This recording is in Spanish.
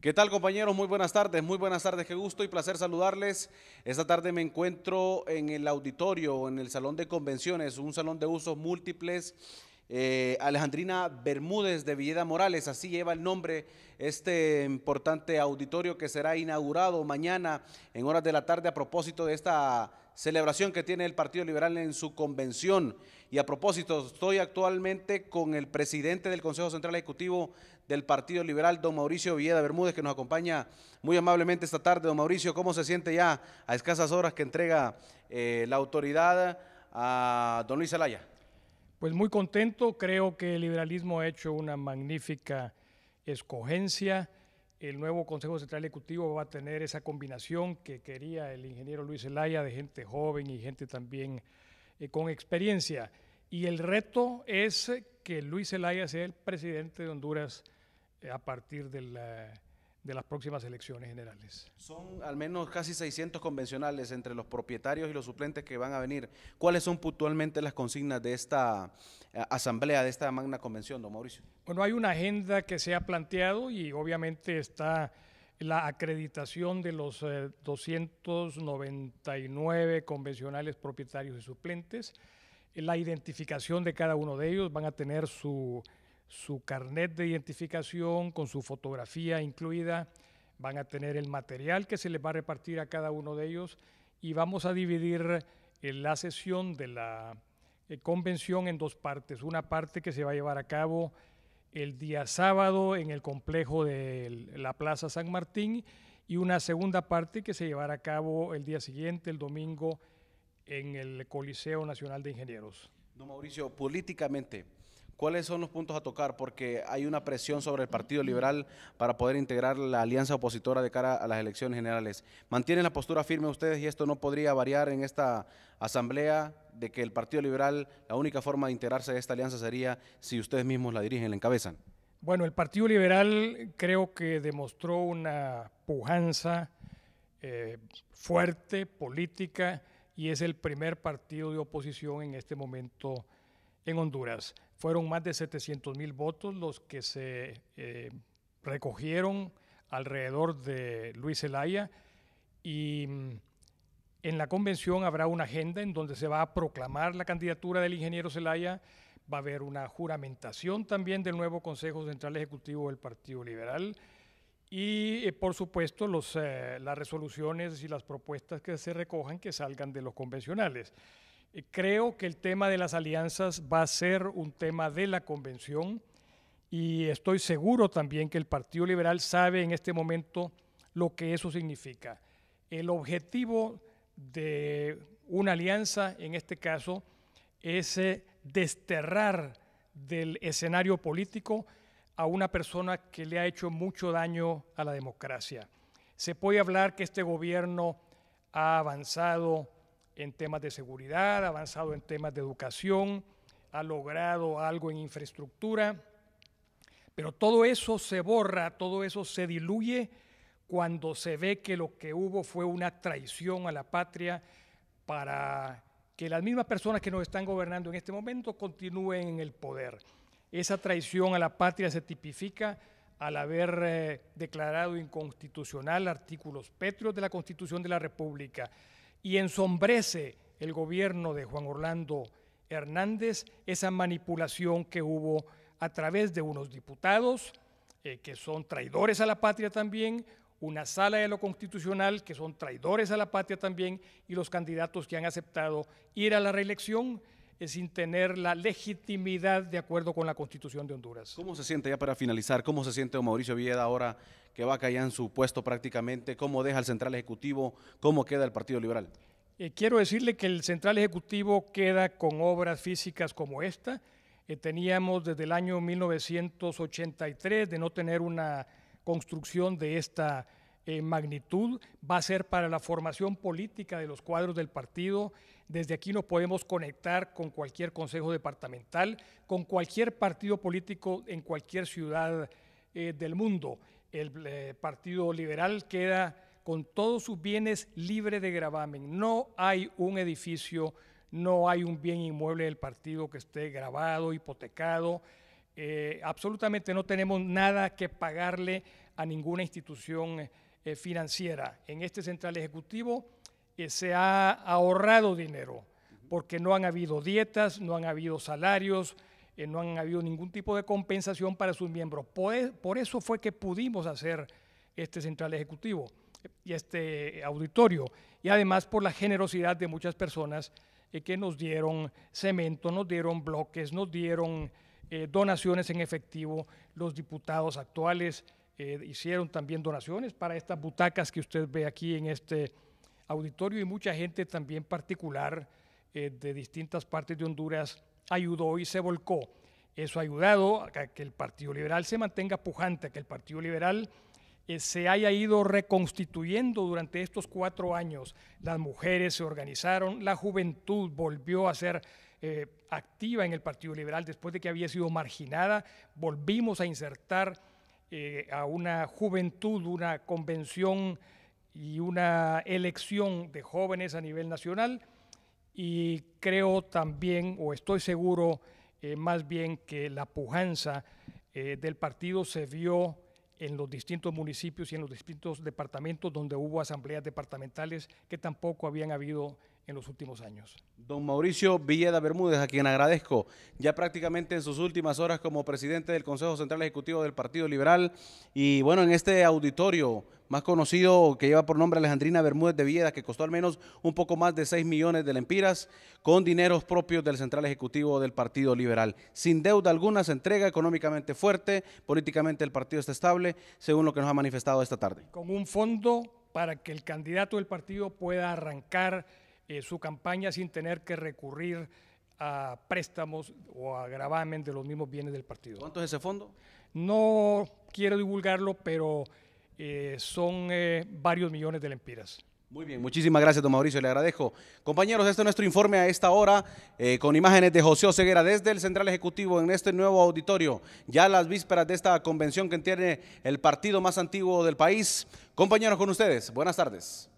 ¿Qué tal compañeros? Muy buenas tardes, muy buenas tardes, qué gusto y placer saludarles. Esta tarde me encuentro en el auditorio, en el salón de convenciones, un salón de usos múltiples eh, Alejandrina Bermúdez de Villeda Morales, así lleva el nombre este importante auditorio que será inaugurado mañana en horas de la tarde a propósito de esta celebración que tiene el Partido Liberal en su convención. Y a propósito, estoy actualmente con el presidente del Consejo Central Ejecutivo del Partido Liberal, don Mauricio Villeda Bermúdez, que nos acompaña muy amablemente esta tarde. Don Mauricio, ¿cómo se siente ya a escasas horas que entrega eh, la autoridad a don Luis Alaya? Pues muy contento, creo que el liberalismo ha hecho una magnífica escogencia. El nuevo Consejo Central Ejecutivo va a tener esa combinación que quería el ingeniero Luis Elaya de gente joven y gente también eh, con experiencia. Y el reto es que Luis Elaya sea el presidente de Honduras eh, a partir del de las próximas elecciones generales. Son al menos casi 600 convencionales entre los propietarios y los suplentes que van a venir. ¿Cuáles son puntualmente las consignas de esta eh, asamblea, de esta magna convención, don Mauricio? Bueno, hay una agenda que se ha planteado y obviamente está la acreditación de los 299 eh, convencionales propietarios y suplentes, la identificación de cada uno de ellos, van a tener su su carnet de identificación con su fotografía incluida, van a tener el material que se les va a repartir a cada uno de ellos y vamos a dividir eh, la sesión de la eh, convención en dos partes. Una parte que se va a llevar a cabo el día sábado en el complejo de la Plaza San Martín y una segunda parte que se llevará a cabo el día siguiente, el domingo, en el Coliseo Nacional de Ingenieros. Don Mauricio, políticamente, ¿Cuáles son los puntos a tocar? Porque hay una presión sobre el Partido Liberal para poder integrar la alianza opositora de cara a las elecciones generales. ¿Mantienen la postura firme ustedes y esto no podría variar en esta asamblea de que el Partido Liberal, la única forma de integrarse a esta alianza sería si ustedes mismos la dirigen, la encabezan? Bueno, el Partido Liberal creo que demostró una pujanza eh, fuerte, política, y es el primer partido de oposición en este momento en Honduras. Fueron más de 700 mil votos los que se eh, recogieron alrededor de Luis Zelaya y mm, en la convención habrá una agenda en donde se va a proclamar la candidatura del ingeniero Zelaya, va a haber una juramentación también del nuevo Consejo Central Ejecutivo del Partido Liberal y eh, por supuesto los, eh, las resoluciones y las propuestas que se recojan que salgan de los convencionales. Eh, creo que el tema de las alianzas va a ser un tema de la convención y estoy seguro también que el Partido Liberal sabe en este momento lo que eso significa. El objetivo de una alianza, en este caso, es eh, desterrar del escenario político a una persona que le ha hecho mucho daño a la democracia. Se puede hablar que este gobierno ha avanzado, en temas de seguridad, ha avanzado en temas de educación, ha logrado algo en infraestructura, pero todo eso se borra, todo eso se diluye cuando se ve que lo que hubo fue una traición a la patria para que las mismas personas que nos están gobernando en este momento continúen en el poder. Esa traición a la patria se tipifica al haber eh, declarado inconstitucional artículos pétreos de la Constitución de la República, y ensombrece el gobierno de Juan Orlando Hernández esa manipulación que hubo a través de unos diputados eh, que son traidores a la patria también, una sala de lo constitucional que son traidores a la patria también y los candidatos que han aceptado ir a la reelección eh, sin tener la legitimidad de acuerdo con la Constitución de Honduras. ¿Cómo se siente, ya para finalizar, cómo se siente Mauricio Vieda ahora que va a en su puesto prácticamente? ¿Cómo deja el Central Ejecutivo? ¿Cómo queda el Partido Liberal? Eh, quiero decirle que el Central Ejecutivo queda con obras físicas como esta. Eh, teníamos desde el año 1983 de no tener una construcción de esta eh, magnitud, va a ser para la formación política de los cuadros del partido. Desde aquí nos podemos conectar con cualquier consejo departamental, con cualquier partido político en cualquier ciudad eh, del mundo. El eh, Partido Liberal queda con todos sus bienes libre de gravamen. No hay un edificio, no hay un bien inmueble del partido que esté grabado, hipotecado. absolutamente no tenemos nada que pagarle a ninguna institución eh, financiera. En este central ejecutivo eh, se ha ahorrado dinero porque no han habido dietas, no han habido salarios, eh, no han habido ningún tipo de compensación para sus miembros. por e, eso fue que pudimos hacer este central ejecutivo y este auditorio, y además por la generosidad de muchas personas que nos dieron cemento, nos dieron bloques, nos dieron donaciones en efectivo, los diputados actuales, eh, hicieron también donaciones para estas butacas que usted ve aquí en este auditorio y mucha gente también particular eh, de distintas partes de Honduras ayudó y se volcó. Eso ha ayudado a que el Partido Liberal se mantenga pujante, a que el Partido Liberal eh, se haya ido reconstituyendo durante estos cuatro años. Las mujeres se organizaron, la juventud volvió a ser activa en el Partido Liberal después de que había sido marginada, volvimos a insertar eh, a una juventud, una convención y una elección de jóvenes a nivel nacional y creo también, o estoy seguro eh, más bien, que la pujanza eh, del partido se vio en los distintos municipios y en los distintos departamentos donde hubo asambleas departamentales que tampoco habían habido en los últimos años. Don Mauricio Villeda Bermúdez, a quien agradezco, ya prácticamente en sus últimas horas como presidente del Consejo Central Ejecutivo del Partido Liberal y bueno, en este auditorio más conocido que lleva por nombre Alejandrina Bermúdez de Villeda, que costó al menos un poco más de 6 millones de lempiras con dineros propios del Central Ejecutivo del Partido Liberal. Sin deuda alguna, se entrega económicamente fuerte, políticamente el partido está estable, según lo que nos ha manifestado esta tarde. Con un fondo para que el candidato del partido pueda arrancar eh, su campaña sin tener que recurrir a préstamos o a gravamen de los mismos bienes del partido. ¿Cuánto es ese fondo? No quiero divulgarlo, pero eh, son eh, varios millones de lempiras. Muy bien, muchísimas gracias, don Mauricio, le agradezco. Compañeros, este es nuestro informe a esta hora, con imágenes de José Oseguera desde el Central Ejecutivo en este nuevo auditorio, ya a las vísperas de esta convención que entiende el partido más antiguo del país. Compañeros, con ustedes, buenas tardes.